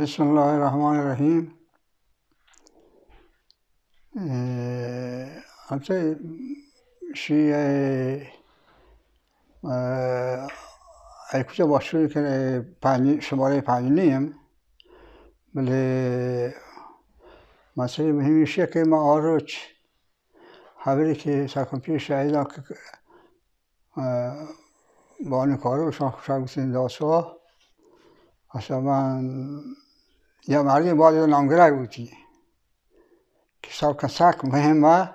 بسم الله الرحمن الرحیم البته شیعه کجا باشوی که شماره نیم بله مسئله مهمی شیعه که ما آروچ حبری که سرکن پیش که با آن کارو شاید اصلا من یه مردی باید نامگرای بودی که سال کسک مهمه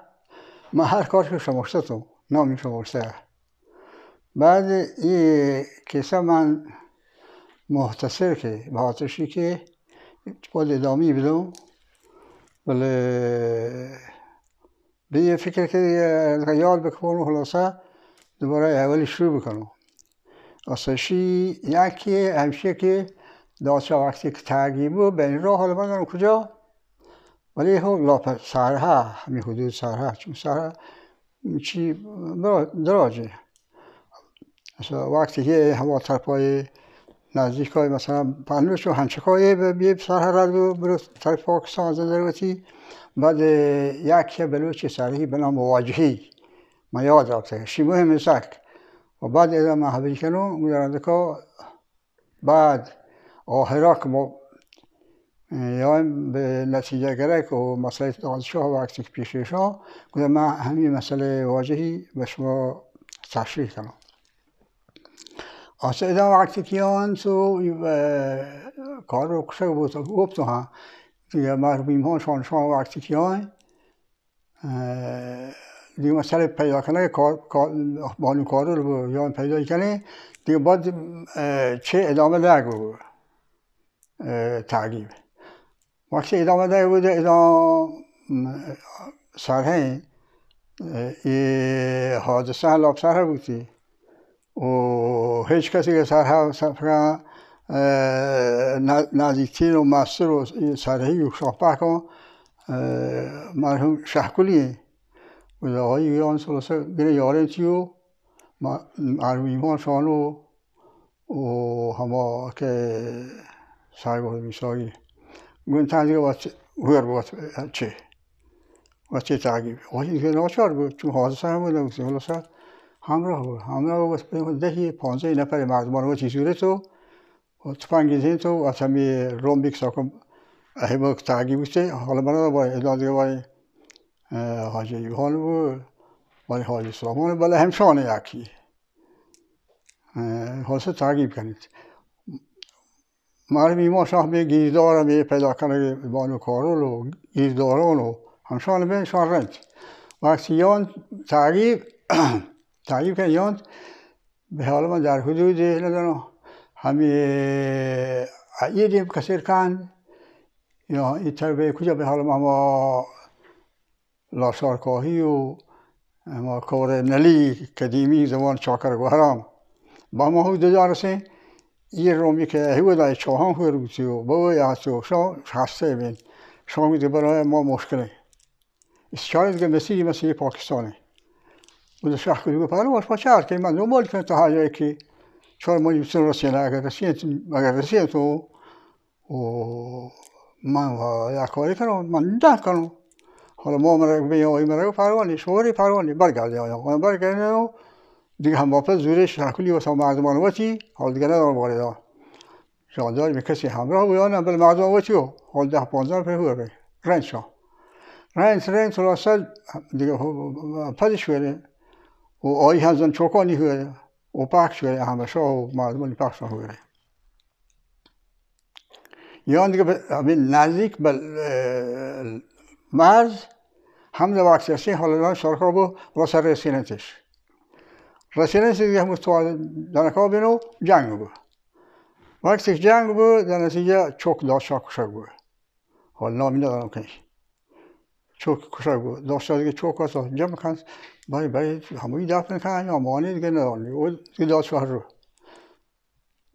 ما هر کار که شماشته تو نامی شماشته بعد این کیسه من محتصر که به حاطشی که باید ادامی بدم بله به یه فکر که یاد بکنم خلاصه دوباره اولی شروع بکنم آساشی یکی همیشه که داشته وقتی که تغییر بود به این راه حالا بردن کجا ولی ها لاپ سرها همین حدود سرها چون سرها چی دراجه مثلا وقتی که هوا ترپای نزدیک های مثلا پنلوش و هنچکای به سرها رد و برو طرف پاکستان از دروتی بعد یک بلوچ سرهی به نام واجهی ما یاد شی شیمه سک و بعد ادامه هبیل کنو مدرندکا بعد که ما به نتیجه گره و مسئله دانشگاه و عکسی پیشش ها گوده من همین مسئله واجهی به شما تشریح کنم آسه ادام وقتی که آن تو کار رو کشه بود گفت هم دیگه مربیم ها شان شان وقتی که آن دیگه مسئله پیدا کنه کار بانو کار رو یا پیدا کنه دیگه باید چه ادامه ده تعلیم وقتی ادامه داره بود ادا سرهین ای حادثه لاب سره بودی و هیچ کسی که سرها سفر نزدیکتین و مستر و سرهی یوشاق پاکا مرحوم شهکولی بود آقای ایران سلاسه بره یاره تیو مرحوم ایمان شانو و همه که سایه هم سایه گون تازه وقت هر وقت چه و چه تاگی وقتی که نوشار بود چون هزار سال بود نگفته ولی سال هم بود همراه بود پس پنج دهی پانزده این پری مرد ما رو چیزی رو تو و تو تو از همی روم بیک ساکم اهیم وقت تاگی بوده حالا من از وای دادی وای حاجی یوهان و وای حاجی سلامون بله همشونه یکی حالا سه تاگی بکنید مردمی ما صاحب گیردار می پیدا کرده بانو کارول و گیرداران و همشان به شارنت وقتی یان تعریب تعریب که به حال من در حدود ندانم همی عیدیم کسیر کن یا این کجا به حال ما لاشارکاهی و ما کار نلی قدیمی زمان چاکر گوهرام با ما حدود دارسیم این رومی که هیودا چوهان خوی روسی و بو یا سو شو هسته بین شامی دی برای ما مشکله است شاید که مسیح مسیح پاکستانه و شخ کو پر واش پچار که من دنبال کنه تا جایی که چهار ما یوسن رسیه اگر رسیه اگر رسیه تو و من و یا کاری کنم من ده کنم حالا ما مرگ بیایی مرگ پروانی شوری پروانی برگردی آیا برگردی آیا دیگه هم واپس زور کلی و مردمان واتی حال دیگه ندار واردا شانداری به کسی همراه بود، آن بل مردم واتی و حال ده پانزان پیه بود رنج شا رنج رنج راسل دیگه خب، پدش وره و آی هزن چوکانی بود و پخش همه شا و مردمانی پخش بود یا دیگه نزدیک به مرز هم در اکسیسی حالا شارکا بود واسه رسینتش رسیدن سی یه مستوای در کابینو جنگ بود. وقتی جنگ بود در چوک داشت کشور بود. حال نامی ندارم که چوک کشور بود. داشت از چوک کس است؟ جمع کن. باید باید همونی دفن کنی. آماده نیست که ندارنی. او دی داشت کشور.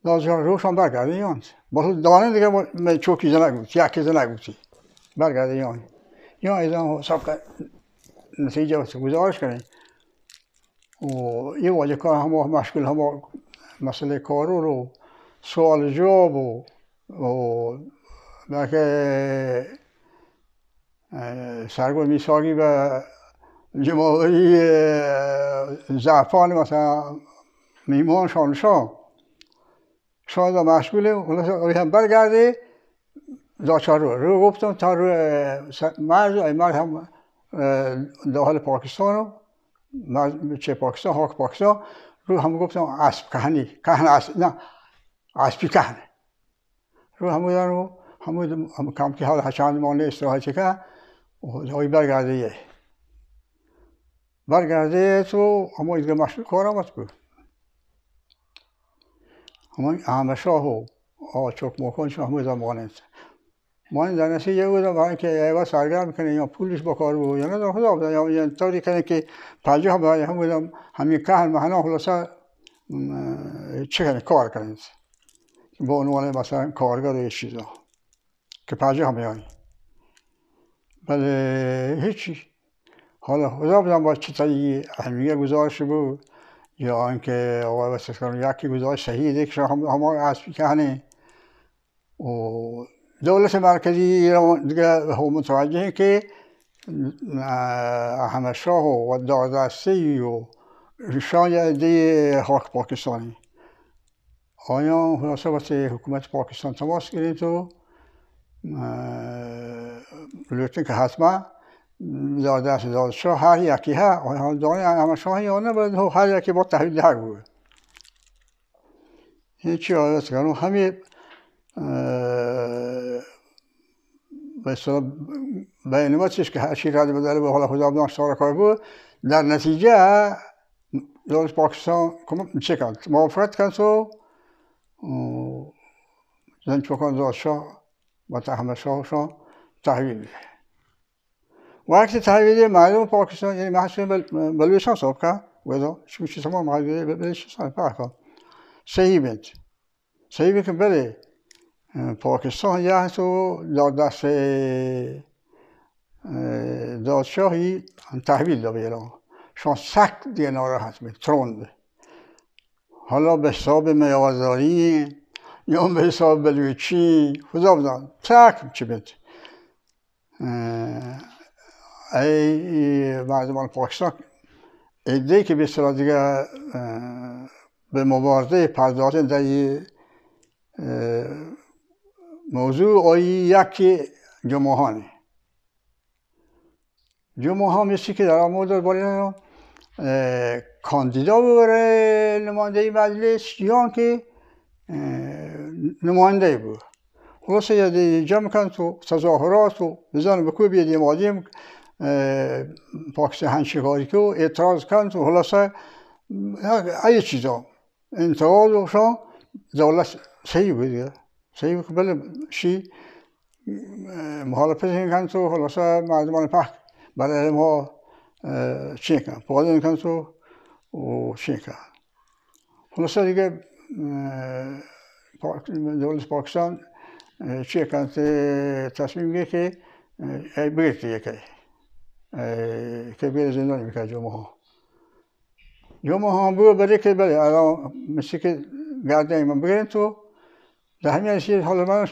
داشت کشور شم برگردی یانس. باز دوباره دیگه می چوکی زنگ بود. یکی زنگ بودی. برگردی یانس. یانس از آن سبک نتیجه است. گذارش کنی. و این واجه کار همه مشکل همه مسئله کارو رو سوال جواب و و بلکه سرگو میساگی به جمهوری زعفان مثلا میمان شانشا شان دا مشغوله خلاص هم برگرده داچار رو رو گفتم تا رو مرز مرز هم داخل پاکستان رو چه پاکستان، هاک پاکستان، رو هم گفتم اسب کهنی کهن اسب نه اسبی کهن رو گفتم رو هم کم که حال هشان مانه استراحت و های برگرده یه برگرده تو اما ایدگه مشروع کار آمد بود اما احمد شاه و آچوک موکن شو همه ما این زنسی یه بودم برای که ایوا سرگرم کنه یا پولش بکار بود یا نه خدا بودم یا یه طوری کنه که هم باید هم بودم همین که هر مهنا خلاصه چه کنه کار کنید با عنوان مثلا کارگر یه چیزا که پنجاه هم بیانی بله هیچی حالا خدا بودم با چه تایی اهمیه گزارش بود یا اینکه آقای وسیسکان یکی گزارش صحیح یک شما همه از که و دولت مرکزی ایران، دیگه متوجه که احمد شاه و دادستی و شاید حاک پاکستانی آیا مناسبت حکومت پاکستان تماس گرفت و لطفا که حتما دادست دادشاه هر یکی ها آنها دانی احمد شاه یا نه باید هر یکی با تحویل در بود هیچی آیت کنم یعنی همه به اصطلاح بیانیاتش که هر شرکت بدل به حالا خدا بدان کار بود در نتیجه دولت پاکستان چه کرد موافقت کرد تو زن چوکان زادشاه و تحمد شاه تحویل وقت تحویل معلوم پاکستان یعنی محصول بلوچستان صاحب کرد ویدا شما چیز ما معلومه بلوچستان پاکستان صحیح بند صحیح بند که بله پاکستان یه تو در دست دادشاهی تحویل داد به ایران شما سک دیگه هست به تروند حالا به حساب میوازداری یا به حساب چی خدا بدان سک چی بید ای مردمان پاکستان ایده که بسیار دیگه به مبارزه پرداختن در موضوع آی یکی جمعهانه جمعه ها میسی که در مورد باید کاندیدا برای نماینده مجلس یا که نماینده بود خلاصه یه جمع کن تو تظاهرات و بزن بکو بیدیم آدیم پاکس هنشگاری که اعتراض کن تو خلاصه ای چیزا انتقاد و دولت صحیح بود صحیح بله شی مخالفت این تو خلاصه مردمان پخ برای ما چین کن پاده این کن تو و چین کن خلاصه دیگه دولت پاکستان چی کن تصمیم گیره که ای بگیر دیگه که که بیر زندانی میکرد جمعه ها جمعه ها برو بری که بله الان مثل که گرده ایمان بگیرن تو به همین چیز حالا من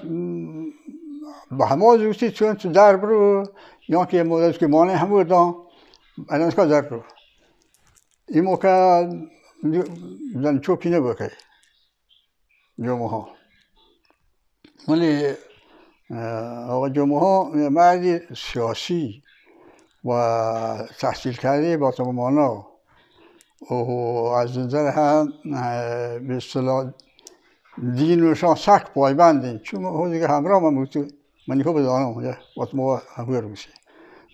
با همه روستی چون تو در برو یا که مدت که مانه هم این از که در برو این موقع زن چوکی نبکه جمعه ها ولی آقا جمعه ها مردی سیاسی و تحصیل کرده با تمامانا و از نظر هم به اصطلاح دینوشان پای پایبندین چون اون دیگه همراه من بود تو من خوب دانم یا وقت ما همگیر میشه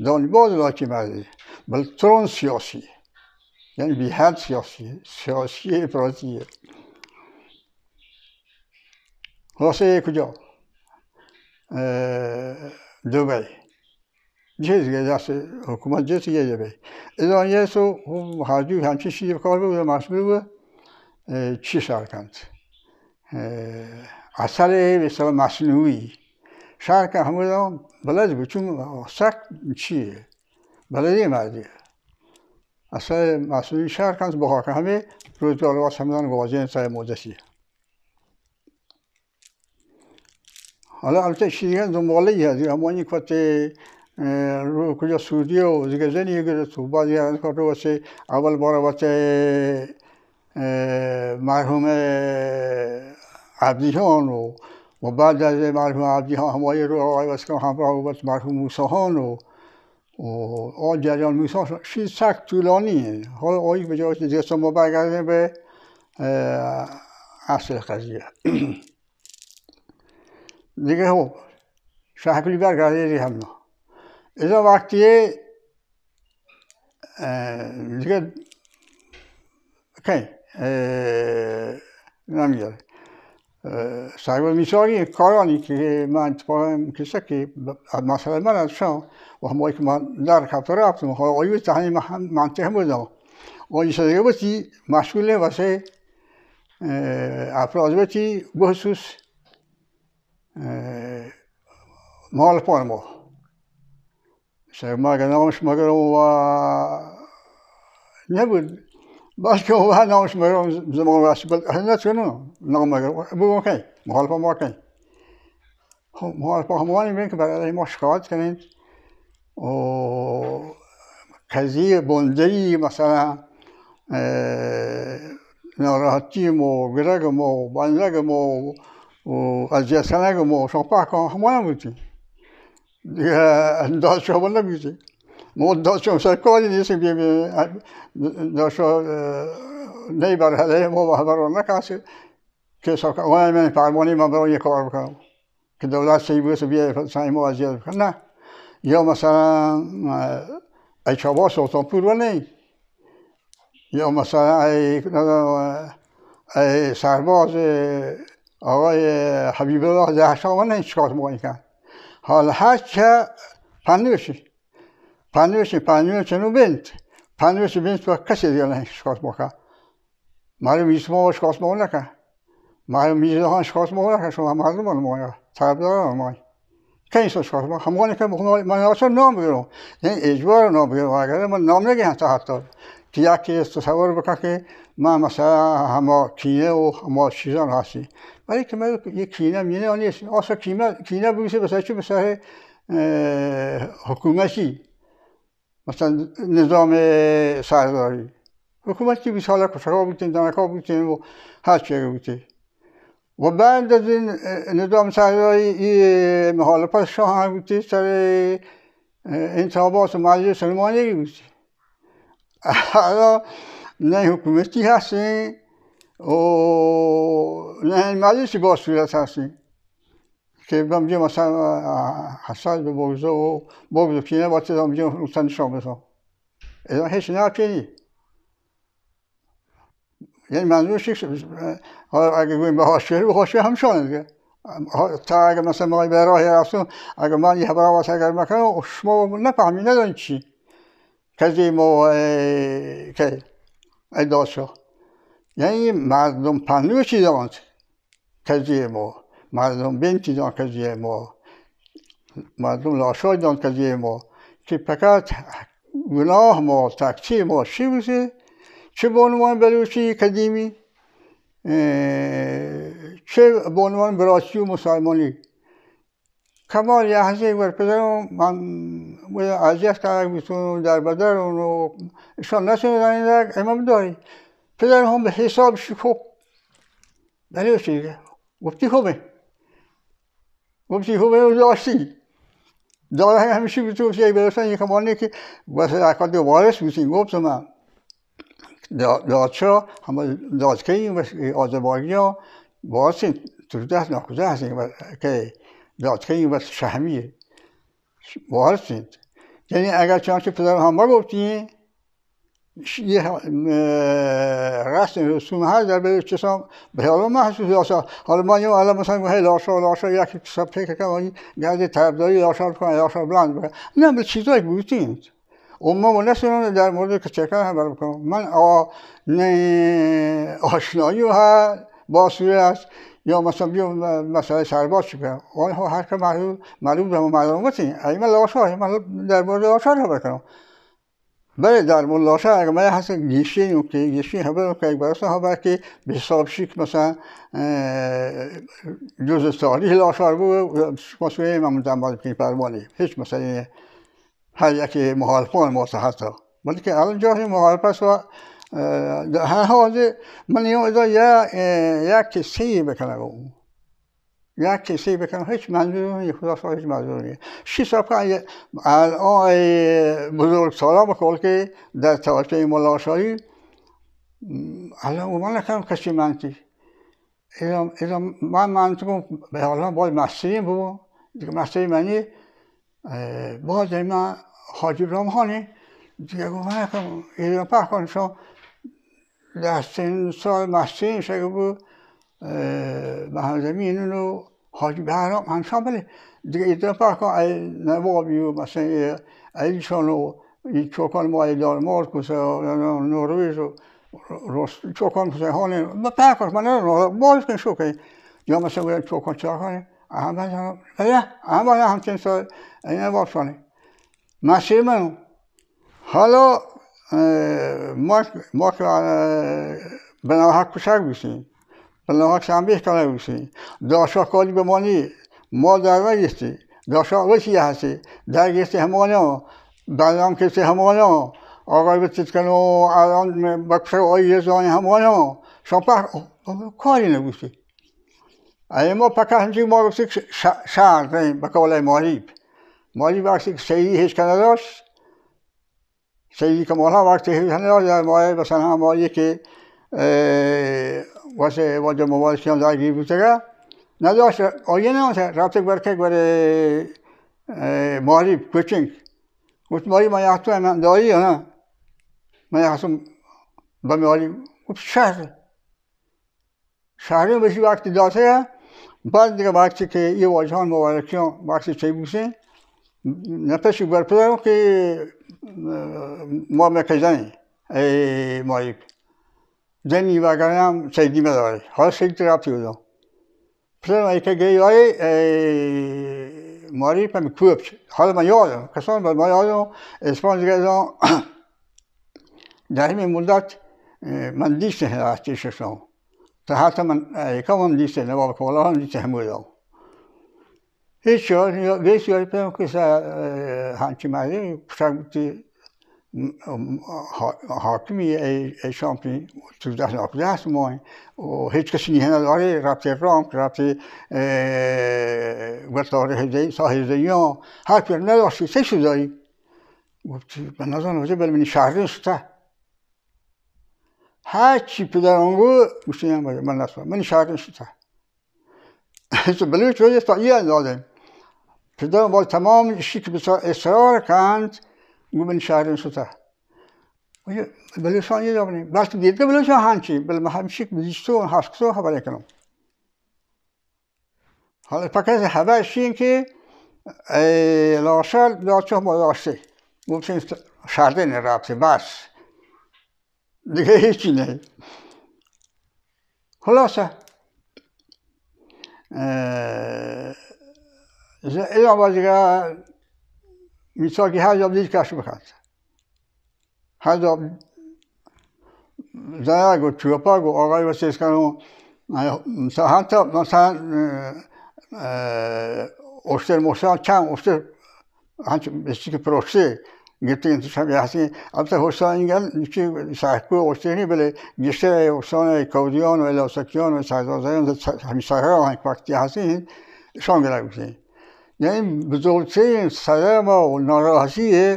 دانی باز که مرده بل ترون سیاسی یعنی بی حد سیاسی سیاسی افراتیه خلاصه کجا دوبای، چیز دیگه دست حکومت جه دیگه دوبی ازان یه سو هر جو همچه چیزی کار بود مسئول بود چی سرکند اثر مثلا مصنوعی شهر که همه بلد بود چون سخت چیه بلدی مردیه اصلا مصنوعی شهر کنز بخواه که همه روزگار همه دارم گوازی انسای مدسی حالا البته شیرین دنباله ای دیگه همه این کت رو کجا سعودی و دیگه زنی گرد تو بعد یه از کار رو اول بار وقت مرحوم عبدیان و و بعد از مرحوم عبدیان همایه رو آقای وسکان همراه بود مرحوم موسیان و آن جریان موسا شیز طولانی طولانیه حالا آقای به جایش دیگه ما برگردیم به اصل قضیه دیگه خب شهکلی برگردیم دیگه همنا ازا وقتی دیگه که نمیاره سرمایه‌گذاری کارانی که من اتفاقا کسی که از مسئله من از شام و همایی که من در خطر رفتم خواهد آیو تحنی منطقه بودم آیو صدقه بودی مسئول واسه افراد بودی بخصوص مال پان پانما سرمایه نامش مگرم و نبود بس که هر نامش شما زمان رسی بل اهل نتونو نام مگر بگو که مخالفه ما مال مخالفه ما نمیدین که برای ما شکایت کنید و قضیه بندهی مثلا مو و مو و مو و اذیت کنگم و شما پاک کن همه نمیدین دیگه انداز شما نمیدین مدت چون کاری نیست که داشا نی بر هده ما و که ساکا اوه من فرمانی من برای کار بکنم که دولت سی بویس سعی ما ازیاد بکنم نه یا مثلا ای چابا سلطان پولونی و یا مثلا ای سرباز آقای حبیب الله زهشان و نی حال هر چه پند پانیوشی 520 pa پانیوشی کسی dela škotmoka? Mari mi مارو škotmovnaka. Mari mi zelo škotmovnaka, smo mardumon moja, tarabdaran moj. که این سوش همونی که بخون من آسا نام بگیرم این اجبار نام بگیرم اگر من نام نگه حتی حتی که یکی تصور بکن که من مثلا همه کینه و هم هستی ولی که یه کینه نیست آسا کینه بگیسی بسر چی حکومتی مثلا نظام سرداری حکومت که بیساله کشکا بودن ها بودن و هر چیه بوده و بعد از این نظام سرداری پس شاه هم بوده سر انتخابات مجلس سلمانی بوده حالا نه حکومتی هستیم و نه مجلسی با صورت هستیم که بیم مثلا حساس به بغض و بغض و کینه باید دا بیم مثلا نشان بسا اینا هیچ کنی یعنی منظورش حالا اگه گویم به حاشیه به حاشیه همشانه دیگه تا اگه مثلا ما به راه رسون اگه من یه برای واسه اگر مکنم شما نفهمی ندانی چی کسی ما که ادعا شد یعنی مردم پنلو چی دارند کسی ما مردم بینچیدن کزی ما مردم لاشایدن کزی ما که پکت گناه ما تکچه ما چی بوده چه بانوان بلوچی قدیمی چه بانوان عنوان براسی و مسلمانی کمال یحزه بر پدرم من عزیز عذیت کرده بیتون در بدر اونو اشان نتونیدن در امام داری پدرم هم به حساب شکو بلوچی گفتی خوبه گفتی خوبه راستی داره همیشه به تو سی برسن یک مانه که بس اکاد وارث بودیم گفتم من دادشا هم این و آزباگی ها وارثین تو دست ناکوزه هستیم که این و شهمیه وارثین یعنی اگر چنانچه پدر هم گفتیم یه رسم رسوم هر در به چسام به حالا محسوس یاسا حالا ما یه الان مثلا میگه لاشا لاشا یک حساب فکر کنم این گرد طرفداری لاشا کنه لاشا بلند بکنه نه به چیزای بودید اما ما در مورد کچکر هم برای کنم من آ... نه آشنایی ها با است یا مثلا بیا مسئله سرباز چی کنم آنها هر که معلوم معلوم در معلوماتی ایمه لاشا من در مورد لاشا رو بکنم بله در ملاشه من هست گیشی و که گیشی خبر که برسه خبر که به حساب شیک مثلا جز تاریخ لاشار بود مسئله در دنبال که پروانی هیچ مثلا هر یکی محالفان ماسه حتی ولی که الان جاهی هست و هر حال من ادا یک کسی بکنه یک کسی بکنم هیچ منظور نیست خدا هیچ منظور نیست شی سال کن الان بزرگ سالا بکل که در توجه ملاشایی الان اومان نکنم کسی منتی ایرم ایرم من منتی کنم، به حالا باید مسیحیم بود دیگه مسیح منی باز من حاجی رامحانی دیگه گفتم ایرم پر کنیم شما در سن سال مسیحیم شده بود زمین اینو حاج بهرام هم شامل بله. دیگه اضافه کن نوابی و مثلا ایشان و این چوکان مای دارمار کسه نروژ و رست چوکان کسه هانه ما پاکش من نرم نه باید کن شو که یا مثلا برای چوکان چرا کنه اهم باز بله هم بله اهم باز بله، هم چند سال این واسانه مسیر من حالا ما که که بناها کشک بیشیم نمک تنبیه کنه بوسی داشا کاری به ما ما در گستی داشا وشی هستی در گستی همانا بلام کسی همانا آقای بتید کنو الان بکشه آیه زانی همانا شما پر کاری نبوسی ما پکه همچین ما گفتی شهر به قول مالیب مالیب وقتی که سیدی هیچ کنه داشت سیدی که مالا وقتی هیچ کنه داشت مایه که واسه واجه موبایل هم در گیر بودتگه نداشت آیه نمانده رفته برکه برای ماری کوچینگ، گفت ماری من تو من داری یا نه من حسوم با ماری گفت شهر شهری بشی وقتی داته بعد دیگه وقتی که یه واجه ها مبارکی ها وقتی چی بوسه نپشی برپدارم که ما مکزنی ای معارب then you are going to um, say Dimadori. حالا سیگت رفتی بودم پسر من که گی آی ماری یادم کسان بر ما یادم اسپانز گردم در همین مدت من دیست نه راستی تا حتی من یکم هم دیست نه بابا کولا دیست هیچ یار گیش یاری کسا هنچی ماری، حاکمی شامپین، تو دست ناکده هست ما و هیچ کسی نیه نداره ربط رام ربط وطار هزهی سا هزهی ها هر پیر نداشتی سه شو داری گفتی به نظر نوزه بل منی شهر سته هر چی پدرم گو گوشتی هم باید من نسوار منی شهرین سته بلوی چوزی تا یه اندازه پدرم باید تمام اشی که بسیار اصرار کند من شهر سوتا بلوچستان یه دابنی نیم بلکه دیگه بلوچستان هنچی بل ما همیشه و هسکتو خبر کنم حالا فقط حبر این که لاشال چه ما داشته گفتیم شهردن رابطه بس دیگه هیچی نه خلاصه اه... از این میثاق هر دید کشف بخند هر جا زنگ و چوپاگ و آقای و سیسکن و مثلا حتی مثلا اشتر محسن کم اشتر همچون بسیار که پروشته گفته انتشاب هستی البته حسین اینگل که سرکو حسینی بله گشته حسین کودیان و الاسکیان و سردازیان همین سرها هم وقتی هستین شام گره یعنی بزرگترین صدم و ناراحتی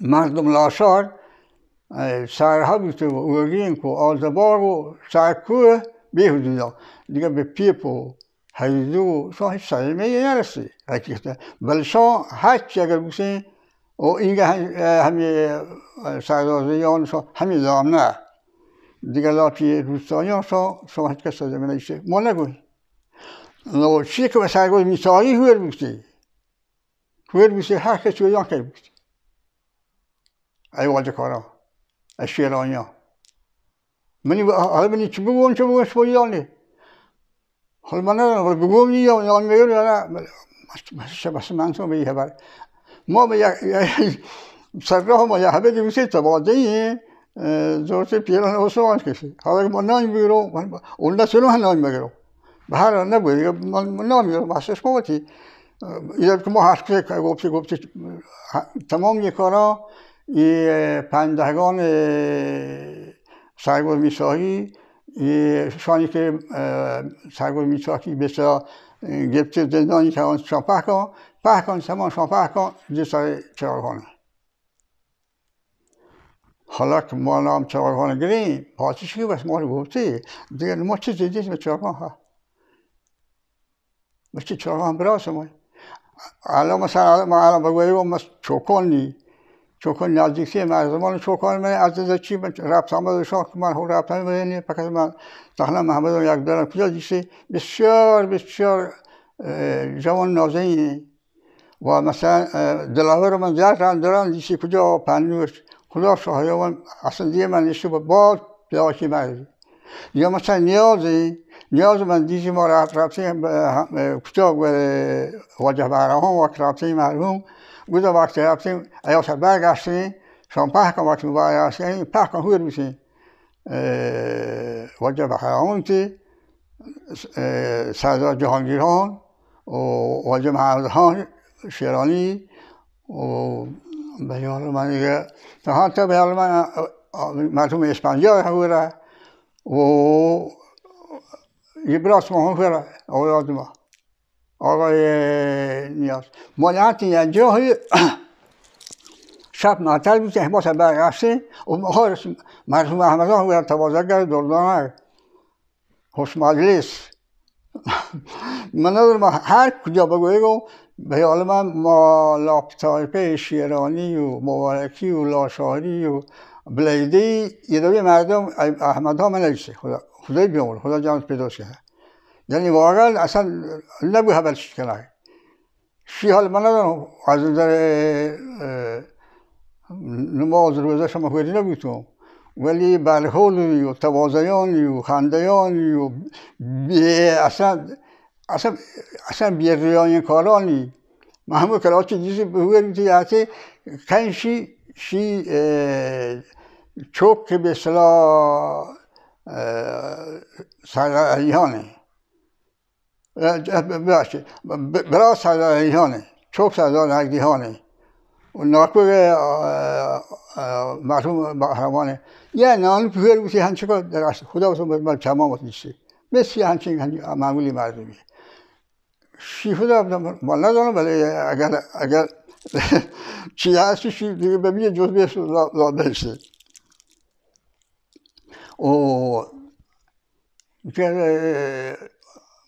مردم لاشار بوده و اورینک و آزبار و سرکوه بیهودیدا دیگه به پیپ و هیدو شما هیچ صدمه نرسی حقیقتا ولی شما هرچی اگر بسین اینجا همه سردازیان شما همه دام نه دیگه لاپی روستانیان شما شما هیچ کس صدمه نیشه ما نگوییم No, čikove sad godine mi sali hujer busti. Hujer busti hake ću ای وادکارا، busti. Aj vađa منی، aj širanja. چی ali چی چی نه؟ حالا من ندارم ولی گوگم نیه و یا نه مشه بس من تو به خبر ما به یک سرگاه ما یک حبه دیوسی تباده ای زورت پیران کشی حالا ما نایم بگیرو اون نسلو هم نایم بگیرو Bár ne boli, nem jön más, ما هر Illetve ma گفتی گفتی تمام یه کارا и پندهگان سرگل میساهی شانی که سرگل میساهی بسیار گفته دندانی که آن شاپه کن په کن سمان شاپه کن جسای چراغانه حالا که ما نام چراغانه گریم پاسی شکی بس ما رو گفتی دیگر ما چیزی دیدیم به چراغان Znači čokom براسمون الان مثلا ما الان بگوییم ما چوکان نی چوکان نزدیکی مرزمان چوکان من از چی من ربط آمد شاه که من هم ربط آمد نی پکر من تحنا محمد یک دارم کجا دیسی، بسیار بسیار جوان نازنینی و مثلا دلاور من زیاد ران دارن دیسی کجا پنوش خدا من، اصلا دیگه من نشه با باز پیدا یا مثلا نیازی نیاز من دیزی ما را اطرافی کتاب واجه هم و اطرافی مرحوم گوزا و اطرافی ایاس شان شام کن وقتی پاک کن هور میشی واجه براهان تی سردار جهانگیران و واجه محمدخان شیرانی و به یار من دیگه تا حتی به یار من مرحوم اسپانیا هوره و Yıpratma اولاد ما آقای نیاز ملت اینجا های شب معطل بود که باسه برگشته و مخارس مرسوم احمد ها باید توازگر دردانه خوش مجلس من ما هر کجا بگوی گو به حال من ما لاپتایپه شیرانی و مبارکی و لاشاری و بلیدی یه دوی مردم احمد ها من خدا خدای بیامون خدا جانت پیداش کنه یعنی واقعا اصلا نبو حبلش کنه شی حال من ندارم از نظر نماز روزه شما خیلی نبودم ولی برحول و توازیان و خندیان و بی اصلا اصلا اصلا بی ریان کارانی من همه کلاس چیزی بگویم کنشی شی چوک به اصطلاح سرداریانه ببخشید برا سرداریانه çok سردار نقدیانه و ناکوگ مرحوم بهرمانه یه نان پیر بودی هنچه که خدا بسون بزن مثل مطلیسی معمولی مردمی شیفه دارم من ندارم ولی اگر اگر چی هستی به جز او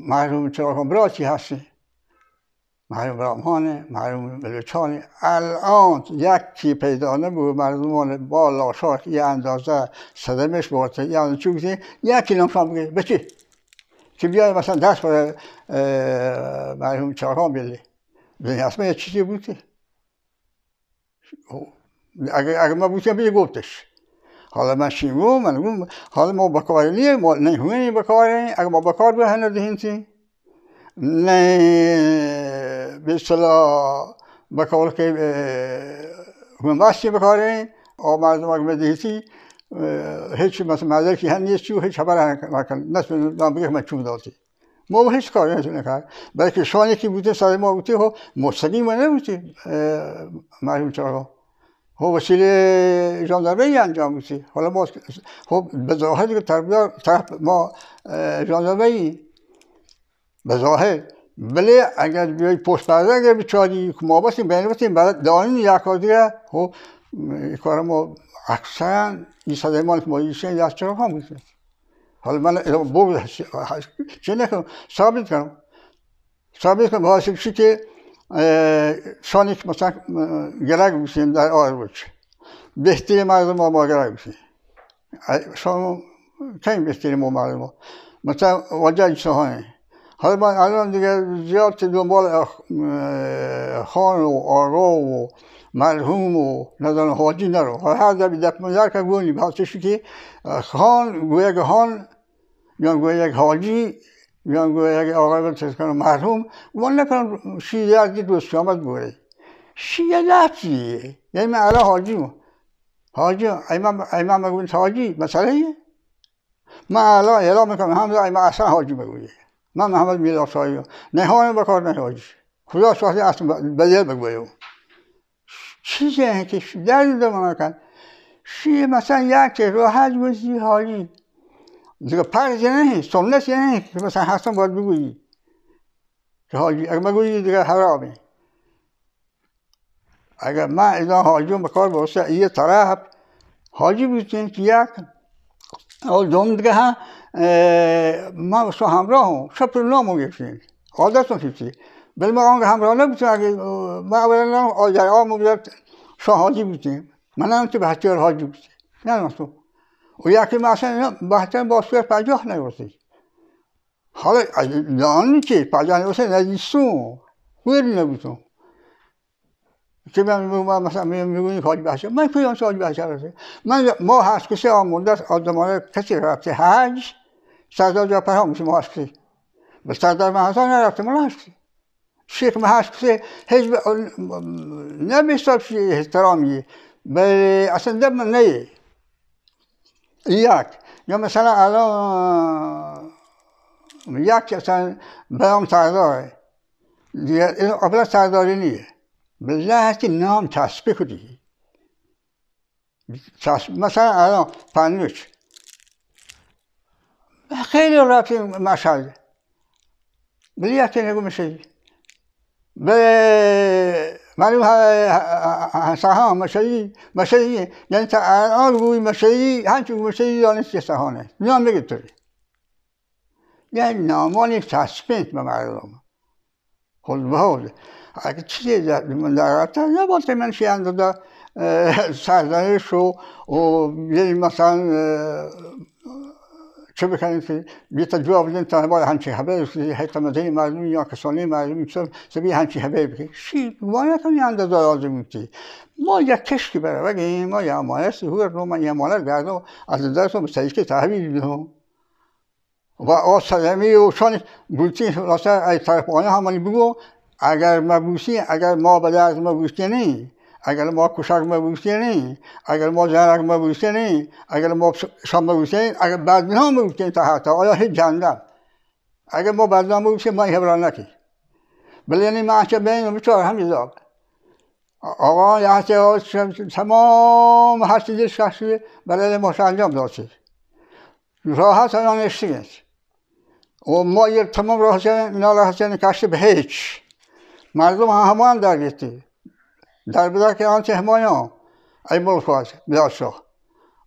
مردم چهارم براتی هستی مردم برامانه مردم بلوچانه الان یکی پیدا نبود مردمان بالا یه اندازه صدمش بوده یه اندازه چون بگیره یکی نمشان به چی؟ که مثلا دست برای مرحوم چهارم اصلا یه چیزی بود خب، اگه, بودیم گفتش حالا ما شیمو من گفتم حالا ما بکار نیه ما نه هنی بکار نیه اگر ما بکار به هنر دهیم نه به صلاح بکار که هم باشی بکار نیه و مردم اگه مدهیتی هیچ مثلا مادر هم نیست چیو هیچ خبر کن نسبت من بگه من چون داشتی، ما به هیچ کاری نتونه کار بلکه شانه کی بوده سال ما بوده ها خب، مستقیم نبوده مرحوم چرا؟ خب وسیله ژاندارمری انجام میشه حالا ما خب به ظاهر که طرف ما ژاندارمری به ظاهر بله اگر بیای پشت پرده اگر بیچاری ما باسیم بین باشیم برای دانین دیگه خب این کار ما اکثرا این صدای مال که ما ایشین یا چرا خواهم میشه حالا من بگو چه نکنم ثابت کنم ثابت کنم چی که سانیک مثلا گرگ بودیم در آربوچ بهتری مردم ما با گرگ بودیم شما کمی بهتری ما مردم ما مثلا وجه سهانه حالا من الان دیگه زیاد دنبال خان و آقا و مرحوم و نظر حاجی نرو حالا هر در بیدت مندر که گونیم که خان گویگ خان یا گویگ حاجی میان گوه اگه آقای چیز کنم مرحوم اون نکنم شیعه از دوست آمد گویا شیعه لحظیه یعنی من الان حاجیمو حاجی ایمان ایمان بگوین حاجی مسئله یه من الان اعلام میکنم همزه ایمان اصلا حاجی بگویه من محمد میلا سایی نهانه بکار نه حاجی خدا سواسی اصلا بدل بگویه چیزی که در دو منا کن شیعه مثلا یک راحت بزی حاجی دیگه پرج نه سنت نه که مثلا حسن باید بگویی که حاجی اگر بگویی دیگه حرامه اگر من اینا حاجی به کار برسه یه طرف حاجی بیتین که یک او دوم دیگه ها ما سو همراه هم شب نام هم عادت هم کسی بل ما آنگه همراه نبیتین اگه ما اولا آجای من هم تو حاجی نه او یکی مثلا بحثا با سوی پجاه نگوزید حالا دانی که پجاه نگوزید نگیستون خویر نگوزون که من میگم مثلا که حاج بحشه من کجا حاج بحثه من ما هست کسی آمونده از آدمان کسی رفته حج سردار جا پرها میشه ما هست کسی. به سردار محسن نرفته ما هست کسی. شیخ محسن که حزب نمیستاب احترامی بله اصلا دم نیه یک یا مثلا الان یک اصلا برام سرداره این قبل سرداری نیه به هستی نام تسبیح کنی، مثلا الان پنوش خیلی رفتیم مشهد بلی یکی نگو میشه به ولی سهان مشهی مشهی یعنی تا الان روی مسیحی هنچون مسیحی یعنی سهانه میان بگید توی یعنی نامان یک تسکیت به مردم خود به خود اگه چیزی در رابطه نباید من شیان داده سردنش و یعنی مثلا چه بکنیم که یه تا جواب تا باید همچی حبه حتی مدهی معلوم یا کسانی معلوم چه سبی همچی حبه بکنیم شی وانتون می اندازه آزم میتی ما یک کشکی برای بگیم ما یه امانت هور رو من یه امانت گردم از نظرتون به سریش که تحویل بیدم و آسلمی و شان گلتی راسته ای طرف آنه همانی بگو اگر مبوسی اگر ما بده از مبوسی نی اگر ما کشک مبوسه نیم اگر ما زرق مبوسه نیم اگر ما شام مبوسه اگر بدبین ها مبوسه تا حتی آیا هیچ جنگل اگر ما بدبین مبوسه ما هبران نکی بلی یعنی احچه بین و بچار هم داد آقا یه حتی تمام هر چیزی شخصی بلی ما انجام داشتید راحت الان اشتیگید و ما یه تمام راحت ناراحت کشتی به هیچ مردم هم همان درگیتی در بدار که آنچه چه ای ملک واش شو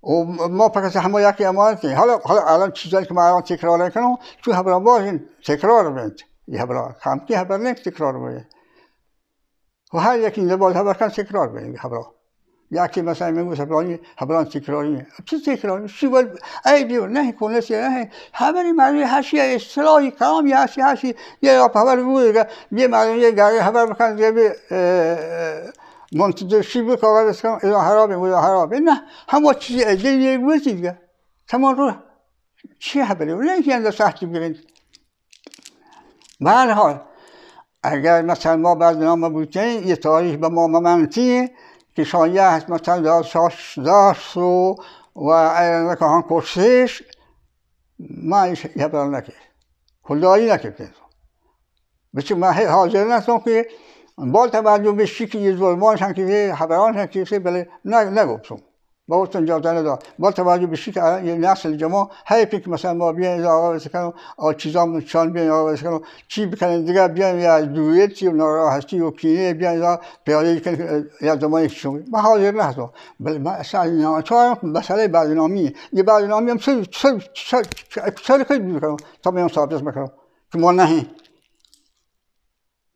و ما پکس همه یکی امانتی حالا حالا الان چیزایی که ما الان تکرار نکنم چون هبرا باشین تکرار بند یه هبرا هم که هبرا نیک تکرار بند و هر یکی نبال هبرا کن تکرار بند هبرا یکی مثلا میگو سبرانی هبران تکراری چی تکراری چی بول ای بیو نه کنس یا نه هبری معنی هشی اصطلاحی کام یا هشی هشی یه یا پاور بود یه معنی یه گاری هبر بکن دیگه منتظر بکار از کم اینا حرابه و حرابه نه همه چیزی از یک بزی دیگه تمام رو چی حبره و نه که سختی بگیرند به حال اگر مثلا ما بعد نام بودیم یه تاریخ به ما ممنتی که شایع هست مثلا دار دارس و و نکهان کرسش ما ایش یه نکرد خدایی نکرد بچه من حاضر نستم که با توجه به شیکی یه ظلمان هم که حبران هم که بله نگفتم با اون ندار با توجه به شیک یه نسل جما هی پیک مثلا ما از آقا بس کنم آ چیزام چان بیان آقا کنم چی بکنن دیگه بیان یا دویتی و ناراحتی و کینه بیان آقا پیاده کن یا زمانی شما ما حاضر نهزا بله ما اصلا هم مسئله بدنامی یه بردنامی هم سر تا که ما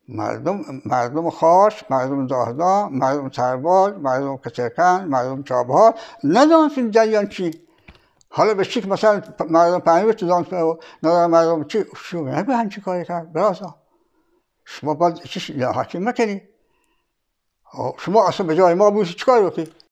مردم مردم خاش مردم زاهدا مردم سرباز مردم کسرکن مردم چابهار ندارن سین جریان چی حالا به چیک مثلا مردم پنیر تو دانس نه مردم چی شو به چی کاری کرد برازا شما باید چی حاکم مکنی خب، شما اصلا به جای ما بودی چیکار بکنی